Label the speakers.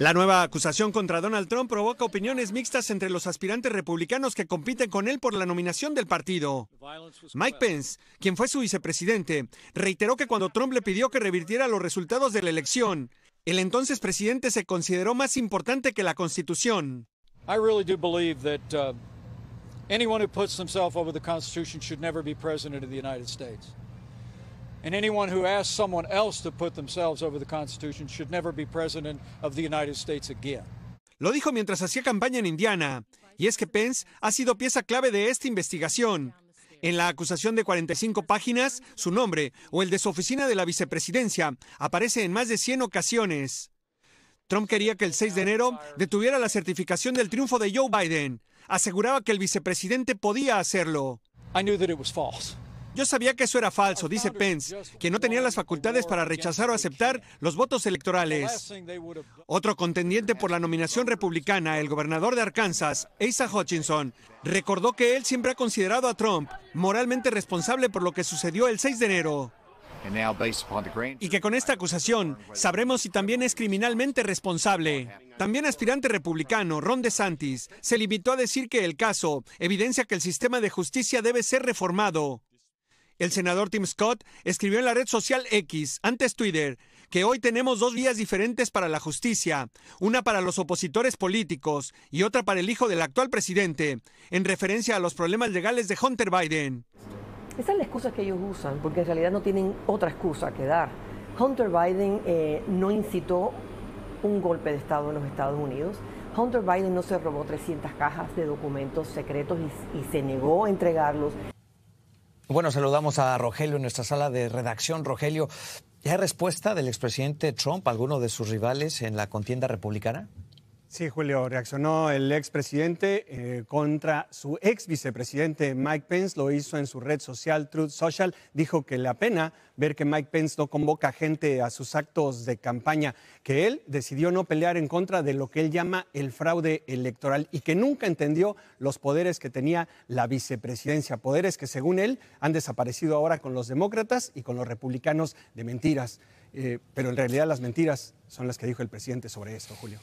Speaker 1: La nueva acusación contra Donald Trump provoca opiniones mixtas entre los aspirantes republicanos que compiten con él por la nominación del partido. Mike Pence, quien fue su vicepresidente, reiteró que cuando Trump le pidió que revirtiera los resultados de la elección, el entonces presidente se consideró más importante que la Constitución
Speaker 2: anyone who asks someone else to put themselves over the Constitution should never be president of the United
Speaker 1: States again. Lo dijo mientras hacía campaña en Indiana. Y es que Pence ha sido pieza clave de esta investigación. En la acusación de 45 páginas, su nombre o el de su oficina de la vicepresidencia aparece en más de 100 ocasiones. Trump quería que el 6 de enero detuviera la certificación del triunfo de Joe Biden. Aseguraba que el vicepresidente podía hacerlo. I knew that it was yo sabía que eso era falso, dice Pence, que no tenía las facultades para rechazar o aceptar los votos electorales. Otro contendiente por la nominación republicana, el gobernador de Arkansas, Asa Hutchinson, recordó que él siempre ha considerado a Trump moralmente responsable por lo que sucedió el 6 de enero. Y que con esta acusación sabremos si también es criminalmente responsable. También aspirante republicano Ron DeSantis se limitó a decir que el caso evidencia que el sistema de justicia debe ser reformado el senador Tim Scott escribió en la red social X, antes Twitter, que hoy tenemos dos vías diferentes para la justicia, una para los opositores políticos y otra para el hijo del actual presidente, en referencia a los problemas legales de Hunter Biden.
Speaker 2: Esa es la excusa que ellos usan, porque en realidad no tienen otra excusa que dar. Hunter Biden eh, no incitó un golpe de Estado en los Estados Unidos. Hunter Biden no se robó 300 cajas de documentos secretos y se negó a entregarlos.
Speaker 1: Bueno, saludamos a Rogelio en nuestra sala de redacción. Rogelio, ¿ya hay respuesta del expresidente Trump a alguno de sus rivales en la contienda republicana? Sí, Julio, reaccionó el expresidente eh, contra su ex vicepresidente Mike Pence, lo hizo en su red social Truth Social, dijo que la pena ver que Mike Pence no convoca gente a sus actos de campaña, que él decidió no pelear en contra de lo que él llama el fraude electoral y que nunca entendió los poderes que tenía la vicepresidencia, poderes que según él han desaparecido ahora con los demócratas y con los republicanos de mentiras. Eh, pero en realidad las mentiras son las que dijo el presidente sobre esto, Julio.